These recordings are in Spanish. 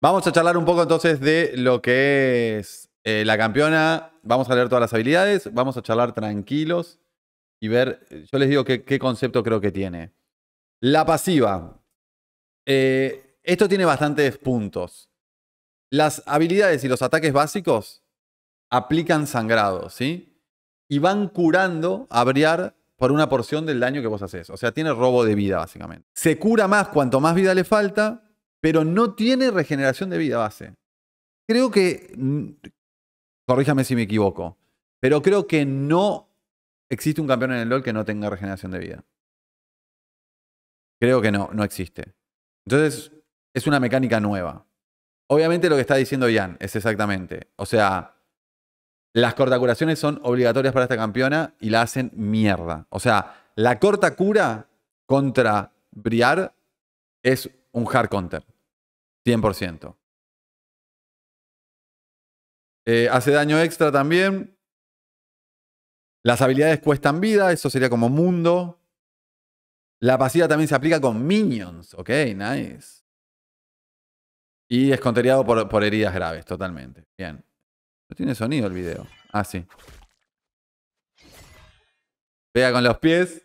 Vamos a charlar un poco entonces de lo que es eh, la campeona. Vamos a leer todas las habilidades, vamos a charlar tranquilos y ver, eh, yo les digo qué concepto creo que tiene. La pasiva. Eh, esto tiene bastantes puntos. Las habilidades y los ataques básicos aplican sangrado, ¿sí? Y van curando a briar por una porción del daño que vos haces. O sea, tiene robo de vida, básicamente. Se cura más cuanto más vida le falta pero no tiene regeneración de vida base. Creo que, mm, corríjame si me equivoco, pero creo que no existe un campeón en el LOL que no tenga regeneración de vida. Creo que no, no existe. Entonces, es una mecánica nueva. Obviamente lo que está diciendo Ian es exactamente. O sea, las cortacuraciones son obligatorias para esta campeona y la hacen mierda. O sea, la corta cura contra Briar es un hard counter. 100%. Eh, hace daño extra también. Las habilidades cuestan vida, eso sería como mundo. La pasiva también se aplica con minions, ok, nice. Y es por, heridas graves, totalmente. Bien. No tiene sonido el video. Ah, sí. Pega con los pies.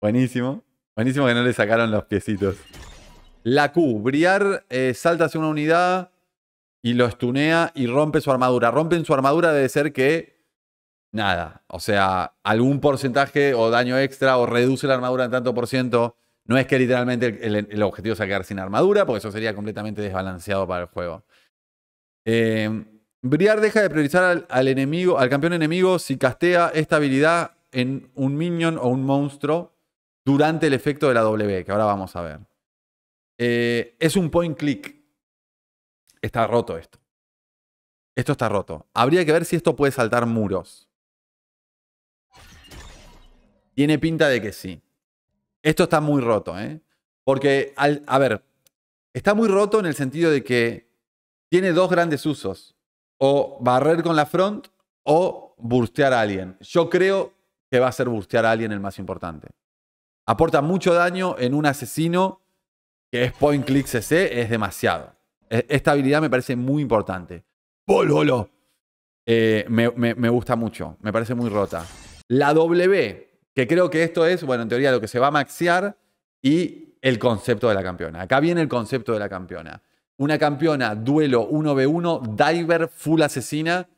Buenísimo. Buenísimo que no le sacaron los piecitos. La Q, Briar eh, salta hacia una unidad y lo estunea y rompe su armadura. Rompen su armadura debe ser que nada, o sea, algún porcentaje o daño extra o reduce la armadura en tanto por ciento. No es que literalmente el, objetivo sea quedar sin armadura, porque eso sería completamente desbalanceado para el juego. Em, Briar deja de priorizar al, enemigo, al campeón enemigo si castea esta habilidad en un minion o un monstruo durante el efecto de la W, que ahora vamos a ver. Eh, es un point click. Está roto esto. Esto está roto. Habría que ver si esto puede saltar muros. Tiene pinta de que sí. Esto está muy roto, ¿eh? Porque, a ver, está muy roto en el sentido de que tiene dos grandes usos. O barrer con la front o burstear a alguien. Yo creo que va a ser burstear a alguien el más importante. Aporta mucho daño en un asesino que es Point Click CC, es demasiado. E, esta habilidad me parece muy importante. Eh, me, gusta mucho, me parece muy rota. La W, que creo que esto es, bueno, en teoría lo que se va a maxear y el concepto de la campeona. Acá viene el concepto de la campeona. Una campeona, duelo 1v1, diver, full asesina.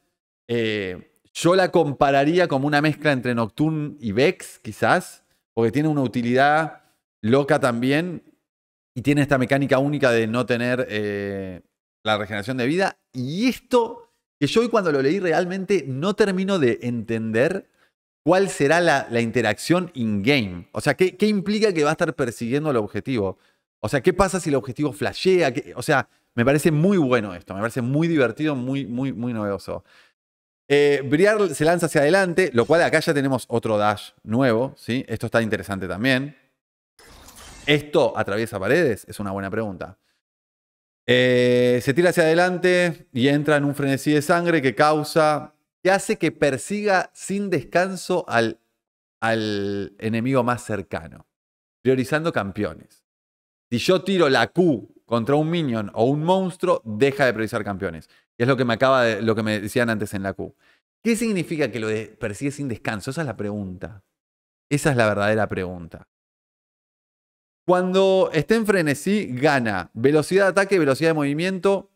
Eh, yo la compararía como una mezcla entre Nocturne y Vex, quizás, porque tiene una utilidad loca también y tiene esta mecánica única de no tener eh, la regeneración de vida. Y esto, que yo hoy cuando lo leí realmente no termino de entender cuál será la, interacción in-game. O sea, ¿qué, implica que va a estar persiguiendo el objetivo? O sea, ¿qué pasa si el objetivo flashea? o sea, me parece muy bueno esto, me parece muy divertido, muy, muy, muy novedoso. Eh, Briar se lanza hacia adelante, lo cual acá ya tenemos otro dash nuevo, ¿sí? Esto está interesante también. ¿Esto atraviesa paredes? Es una buena pregunta. Eh, se tira hacia adelante y entra en un frenesí de sangre que causa, que hace que persiga sin descanso al, al enemigo más cercano, priorizando campeones. Si yo tiro la Q contra un minion o un monstruo, deja de priorizar campeones. es lo que me acaba lo que me decían antes en la Q. ¿Qué significa que lo persigue sin descanso? Esa es la pregunta. Esa es la verdadera pregunta. Cuando esté en frenesí, gana velocidad de ataque, velocidad de movimiento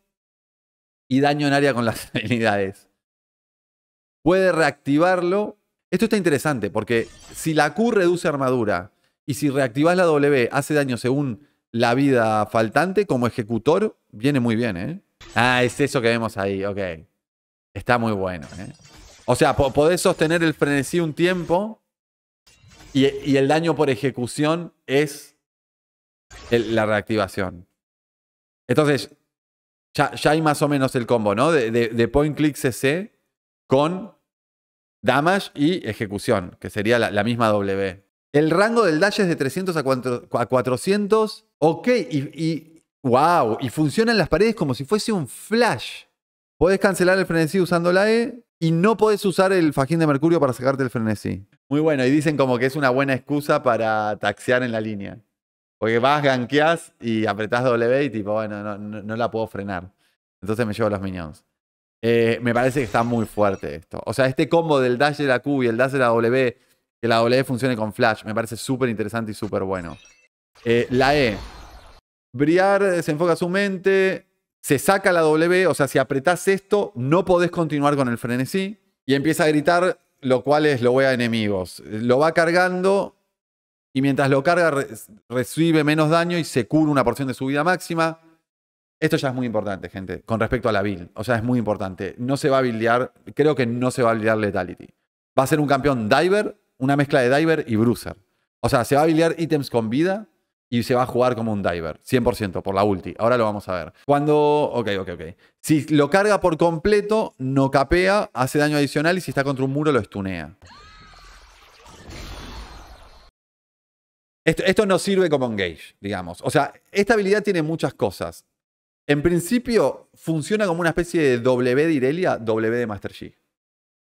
y daño en área con las habilidades. Puede reactivarlo. Esto está interesante porque si la Q reduce armadura y si reactivas la W hace daño según la vida faltante como ejecutor, viene muy bien, ¿eh? Ah, es eso que vemos ahí, ok. Está muy bueno, ¿eh? O sea, podés sostener el frenesí un tiempo y el daño por ejecución es la reactivación. Entonces, ya, hay más o menos el combo, ¿no? De, point click CC con damage y ejecución, que sería la, misma W. El rango del dash es de 300 a, 400. Ok, y, wow, y funcionan las paredes como si fuese un flash. Podés cancelar el frenesí usando la E y no podés usar el fajín de mercurio para sacarte el frenesí. Muy bueno, y dicen como que es una buena excusa para taxear en la línea. Porque vas, gankeás y apretás W y tipo, bueno, no, la puedo frenar. Entonces me llevo los minions. Eh, me parece que está muy fuerte esto. O sea, este combo del dash de la Q y el dash de la W, que la W funcione con flash, me parece súper interesante y súper bueno. Eh, la E. Briar desenfoca eh, su mente, se saca la W, o sea, si apretás esto, no podés continuar con el frenesí. Y empieza a gritar, lo cual es lo voy a enemigos. Lo va cargando y mientras lo carga, recibe menos daño y se cura una porción de su vida máxima. Esto ya es muy importante, gente, con respecto a la build. O sea, es muy importante. No se va a buildear, creo que no se va a buildear Lethality. Va a ser un campeón Diver, una mezcla de Diver y Bruiser. O sea, se va a buildear ítems con vida y se va a jugar como un Diver, 100%, por la ulti. Ahora lo vamos a ver. Cuando... Ok, ok, ok. Si lo carga por completo, no capea, hace daño adicional y si está contra un muro lo estunea. Esto, no sirve como engage, digamos. O sea, esta habilidad tiene muchas cosas. En principio, funciona como una especie de W de Irelia, W de Master G.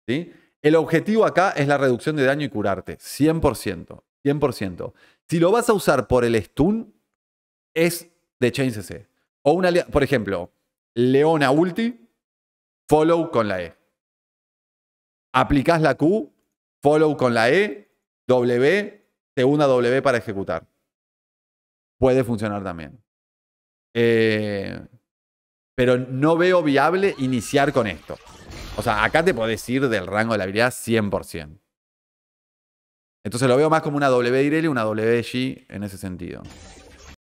¿sí? El objetivo acá es la reducción de daño y curarte. 100%. 100%. Si lo vas a usar por el stun, es de Chain CC. O una, por ejemplo, Leona ulti, follow con la E. aplicas la Q, follow con la E, W, Segunda una W para ejecutar. Puede funcionar también. Eh, pero no veo viable iniciar con esto. O sea, acá te podés ir del rango de la habilidad 100%. Entonces lo veo más como una W de y una W en ese sentido.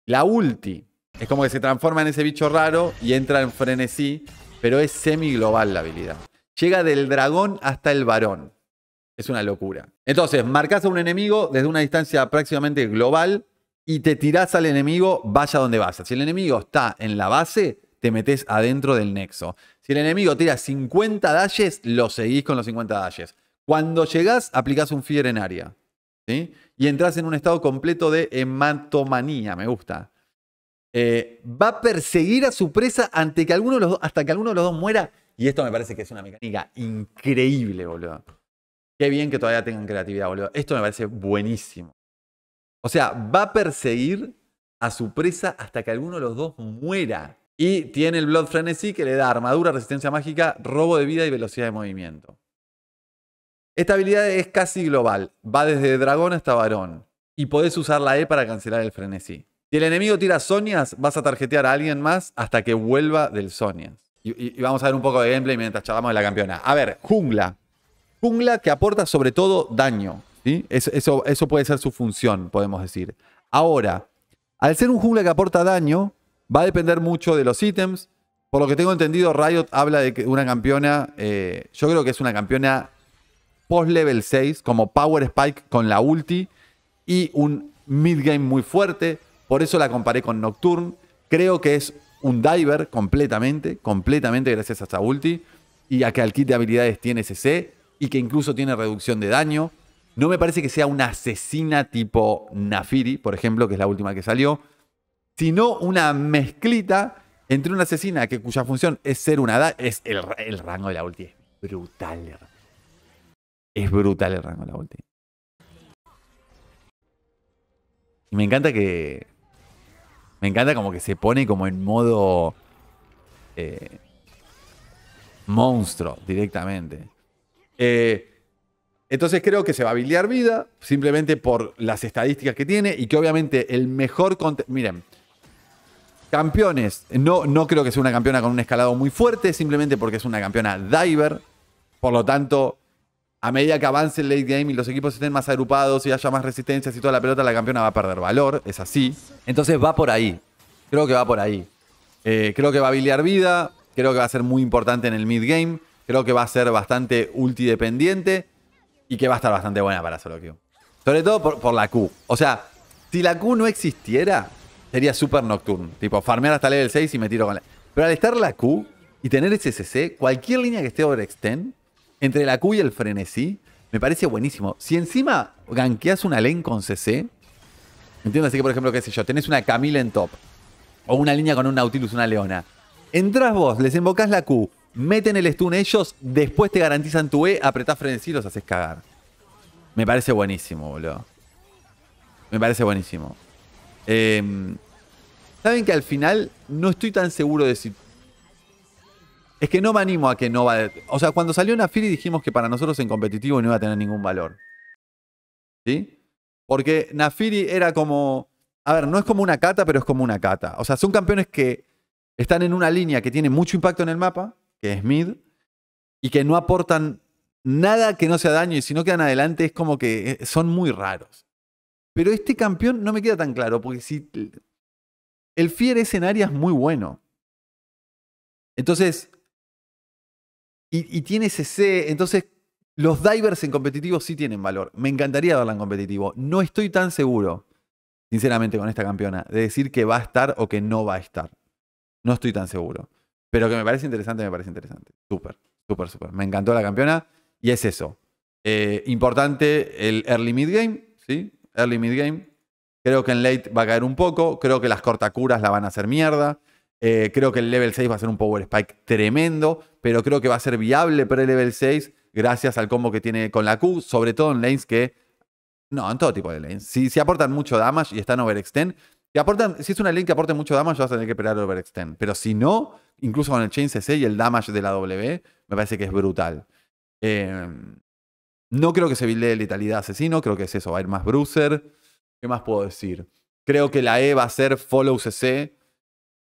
La ulti es como que se transforma en ese bicho raro y entra en frenesí, pero es semi global la habilidad. Llega del dragón hasta el varón. Es una locura. Entonces, marcas a un enemigo desde una distancia prácticamente global y te tirás al enemigo, vaya donde vaya. Si el enemigo está en la base, te metes adentro del nexo. Si el enemigo tira 50 dalles, lo seguís con los 50 dalles. Cuando llegás, aplicás un fear en área. ¿sí? Y entras en un estado completo de hematomanía, me gusta. Eh, va a perseguir a su presa ante que alguno de los hasta que alguno de los dos muera. Y esto me parece que es una mecánica increíble, boludo. Qué bien que todavía tengan creatividad, boludo. Esto me parece buenísimo. O sea, va a perseguir a su presa hasta que alguno de los dos muera. Y tiene el Blood Frenesí que le da armadura, resistencia mágica, robo de vida y velocidad de movimiento. Esta habilidad es casi global. Va desde dragón hasta varón. Y podés usar la E para cancelar el frenesí. Si el enemigo tira Sonias, vas a tarjetear a alguien más hasta que vuelva del Sonias. Y, vamos a ver un poco de gameplay mientras charlamos de la campeona. A ver, jungla. Jungla que aporta sobre todo daño. ¿sí? Eso, eso, puede ser su función, podemos decir. Ahora, al ser un jungla que aporta daño, va a depender mucho de los ítems. Por lo que tengo entendido, Riot habla de una campeona, eh, yo creo que es una campeona post-level 6, como Power Spike con la ulti y un mid-game muy fuerte. Por eso la comparé con Nocturne. Creo que es un diver completamente, completamente gracias a esta ulti y a que al kit de habilidades tiene CC y que incluso tiene reducción de daño. No me parece que sea una asesina tipo Nafiri, por ejemplo, que es la última que salió, sino una mezclita entre una asesina que, cuya función es ser una es el, rango de la ulti. Es brutal. Es brutal el rango de la ulti. me encanta que... Me encanta como que se pone como en modo... Eh, monstruo directamente. Eh, entonces creo que se va a biliar vida simplemente por las estadísticas que tiene y que obviamente el mejor... Miren, campeones, no, no creo que sea una campeona con un escalado muy fuerte, simplemente porque es una campeona diver. Por lo tanto, a medida que avance el late game y los equipos estén más agrupados y haya más resistencias y toda la pelota, la campeona va a perder valor, es así. Entonces va por ahí, creo que va por ahí. Eh, creo que va a biliar vida, creo que va a ser muy importante en el mid game. Creo que va a ser bastante ultidependiente y que va a estar bastante buena para solo queue. Sobre todo por, la Q. O sea, si la Q no existiera, sería súper nocturno. Tipo, farmear hasta level 6 y me tiro con la... Pero al estar la Q y tener ese CC, cualquier línea que esté extend, entre la Q y el frenesí, me parece buenísimo. Si encima ganqueas una lane con CC, entiendo Así que, por ejemplo, qué sé yo, tenés una Camille en top, o una línea con un Nautilus, una Leona. entras vos, les invocas la Q, meten el stun ellos, después te garantizan tu E, apretás frenesí y los haces cagar. Me parece buenísimo, boludo. Me parece buenísimo. Em, Saben que al final no estoy tan seguro de si. Es que no me animo a que no va. O sea, cuando salió Nafiri dijimos que para nosotros en competitivo no iba a tener ningún valor. ¿Sí? Porque Nafiri era como. A ver, no es como una cata, pero es como una cata. O sea, son campeones que están en una línea que tiene mucho impacto en el mapa, que es mid, y que no aportan nada que no sea daño, y si no quedan adelante es como que eh, son muy raros. Pero este campeón no me queda tan claro, porque si el Fier es en áreas muy bueno. Entonces, y, y tiene CC, entonces los divers en competitivo sí tienen valor. Me encantaría verla en competitivo. No estoy tan seguro, sinceramente, con esta campeona, de decir que va a estar o que no va a estar. No estoy tan seguro. Pero que me parece interesante, me parece interesante. Súper, súper, súper. Me encantó la campeona y es eso. Eh, importante el early mid game, ¿sí? Early mid game. Creo que en late va a caer un poco. Creo que las cortacuras la van a hacer mierda. Eh, creo que el level 6 va a ser un power spike tremendo, pero creo que va a ser viable para el level 6 gracias al combo que tiene con la Q, sobre todo en lanes que. No, en todo tipo de lanes. Si, si aportan mucho damage y están overextend, si es una lane que aporte mucho damage, vas a tener que esperar overextend. Pero si no, incluso con el chain CC y el damage de la W, me parece que es brutal. Em, no creo que se buildee letalidad asesino, creo que es eso, va a ir más bruiser. ¿Qué más puedo decir? Creo que la E va a ser follow CC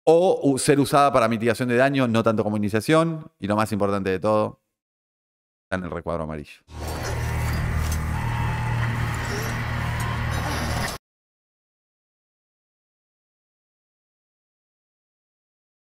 o ser usada para mitigación de daño, no tanto como iniciación. Y lo más importante de todo, está en el recuadro amarillo.